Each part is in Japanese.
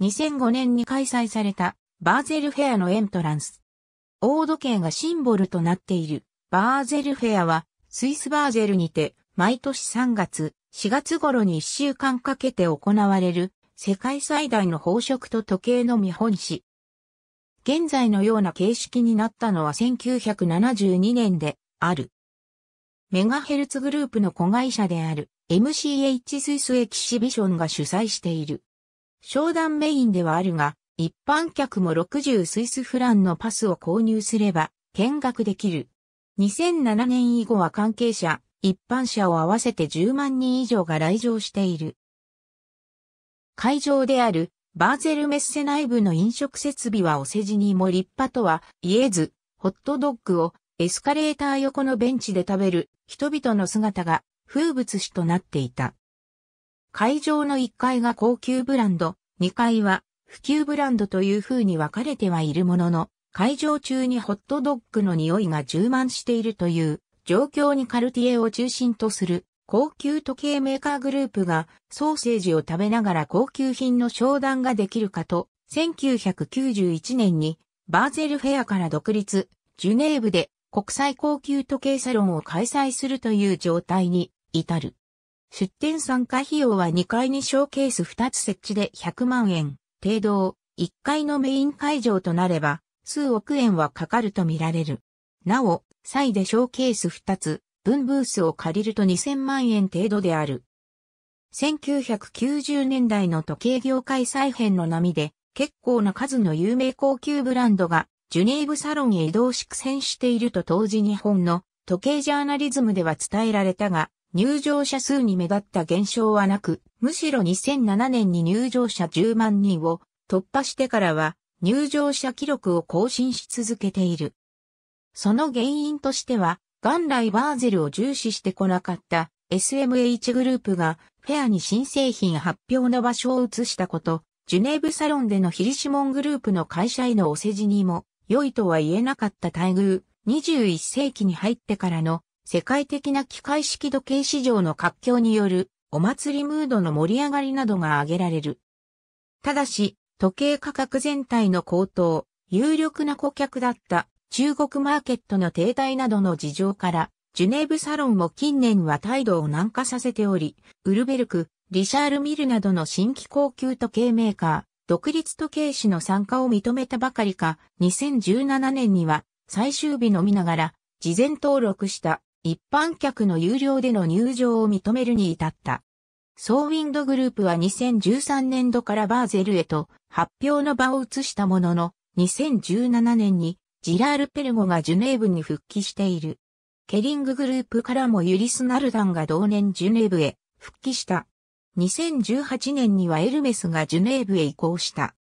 2005年に開催されたバーゼルフェアのエントランス。大時計がシンボルとなっているバーゼルフェアはスイスバーゼルにて毎年3月、4月頃に1週間かけて行われる世界最大の宝飾と時計の見本市。現在のような形式になったのは1972年である。メガヘルツグループの子会社である MCH スイスエキシビションが主催している商談メインではあるが、一般客も60スイスフランのパスを購入すれば見学できる。2007年以後は関係者、一般者を合わせて10万人以上が来場している。会場であるバーゼルメッセ内部の飲食設備はお世辞にも立派とは言えず、ホットドッグをエスカレーター横のベンチで食べる人々の姿が風物詩となっていた。会場の1階が高級ブランド、2階は普及ブランドという風に分かれてはいるものの、会場中にホットドッグの匂いが充満しているという状況にカルティエを中心とする高級時計メーカーグループがソーセージを食べながら高級品の商談ができるかと、1991年にバーゼルフェアから独立、ジュネーブで国際高級時計サロンを開催するという状態に至る。出店参加費用は2階にショーケース2つ設置で100万円、程度、1階のメイン会場となれば、数億円はかかると見られる。なお、サイでショーケース2つ、分ブースを借りると2000万円程度である。1990年代の時計業界再編の波で、結構な数の有名高級ブランドが、ジュネーブサロンへ移動し苦戦していると当時日本の時計ジャーナリズムでは伝えられたが、入場者数に目立った減少はなく、むしろ2007年に入場者10万人を突破してからは入場者記録を更新し続けている。その原因としては、元来バーゼルを重視してこなかった SMH グループがフェアに新製品発表の場所を移したこと、ジュネーブサロンでのヒリシモングループの会社へのお世辞にも良いとは言えなかった待遇、21世紀に入ってからの世界的な機械式時計市場の活況によるお祭りムードの盛り上がりなどが挙げられる。ただし、時計価格全体の高騰、有力な顧客だった中国マーケットの停滞などの事情から、ジュネーブサロンも近年は態度を軟化させており、ウルベルク、リシャール・ミルなどの新規高級時計メーカー、独立時計師の参加を認めたばかりか、2017年には最終日のみながら、事前登録した一般客の有料での入場を認めるに至った。ソーウィンドグループは2013年度からバーゼルへと発表の場を移したものの、2017年にジラール・ペルゴがジュネーブに復帰している。ケリンググループからもユリス・ナルダンが同年ジュネーブへ復帰した。2018年にはエルメスがジュネーブへ移行した。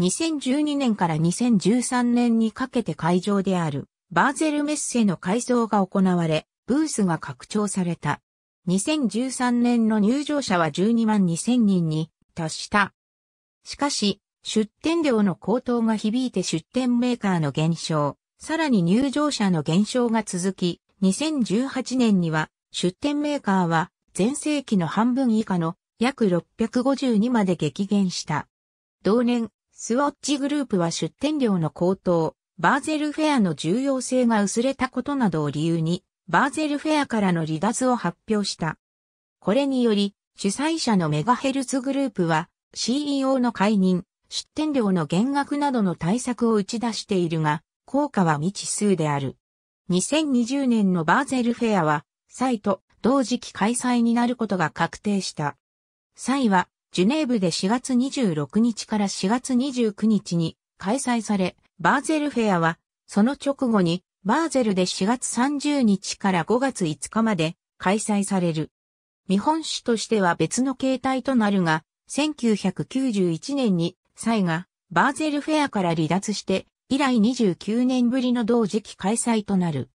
2012年から2013年にかけて会場であるバーゼルメッセの改装が行われ、ブースが拡張された。2013年の入場者は12万2000人に達した。しかし、出店料の高騰が響いて出店メーカーの減少、さらに入場者の減少が続き、2018年には出店メーカーは前世紀の半分以下の約652まで激減した。同年、スウォッチグループは出店料の高騰、バーゼルフェアの重要性が薄れたことなどを理由に、バーゼルフェアからの離脱を発表した。これにより、主催者のメガヘルツグループは CEO の解任、出店料の減額などの対策を打ち出しているが、効果は未知数である。2020年のバーゼルフェアは、再と同時期開催になることが確定した。際は、ジュネーブで4月26日から4月29日に開催され、バーゼルフェアは、その直後にバーゼルで4月30日から5月5日まで開催される。見本酒としては別の形態となるが、1991年に、サイがバーゼルフェアから離脱して、以来29年ぶりの同時期開催となる。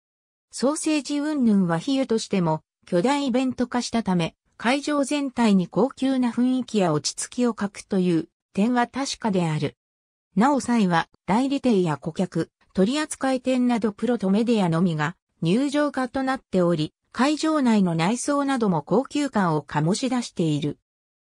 ソーセージ云々は比喩としても巨大イベント化したため、会場全体に高級な雰囲気や落ち着きを欠くという点は確かである。なおサイは代理店や顧客、取扱店などプロとメディアのみが入場化となっており、会場内の内装なども高級感を醸し出している。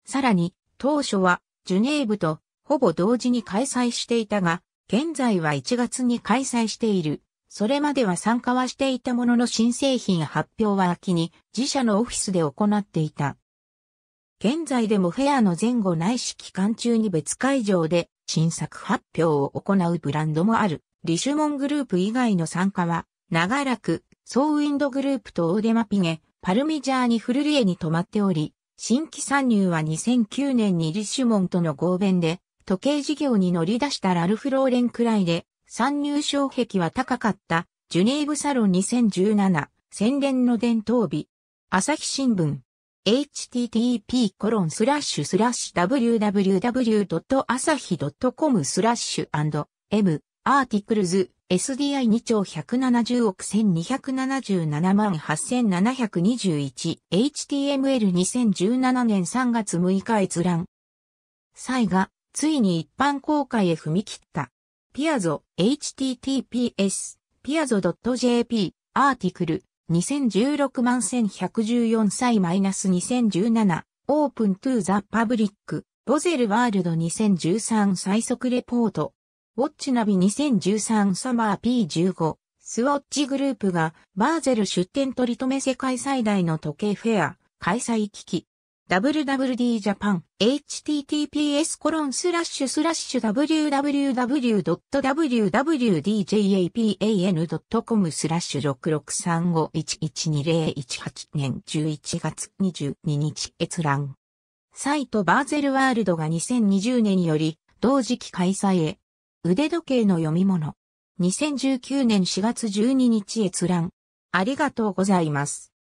さらに、当初はジュネーブとほぼ同時に開催していたが、現在は1月に開催している。それまでは参加はしていたものの新製品発表は秋に自社のオフィスで行っていた。現在でもフェアの前後ないし期間中に別会場で新作発表を行うブランドもある。リシュモングループ以外の参加は、長らく、ソーウィンドグループとオーデマピゲ、パルミジャーニフルリエに泊まっており、新規参入は2009年にリシュモンとの合弁で、時計事業に乗り出したラルフ・ローレンくらいで、参入障壁は高かった、ジュネーブサロン2017、宣伝の伝統日。朝日新聞。http コロンスラッシュスラッシュ www.asahi.com スラッシュ &m アーティクルズ SDI2 兆170億1277万 8721HTML2017 年3月6日閲覧。イが、ついに一般公開へ踏み切った。ピアゾ https ピアゾ .jp アーティクル2016万1114歳 -2017 オープントゥーザパブリックボゼルワールド2013最速レポートウォッチナビ2013サマー P15、スウォッチグループがバーゼル出店取り留め世界最大の時計フェア、開催危機 WWD ジャパン https コロンスラッシュスラッシュ www.wwdjapan.com スラッシュ6635112018年11月22日閲覧サイトバーゼルワールドが2020年より同時期開催へ腕時計の読み物。2019年4月12日閲覧。ありがとうございます。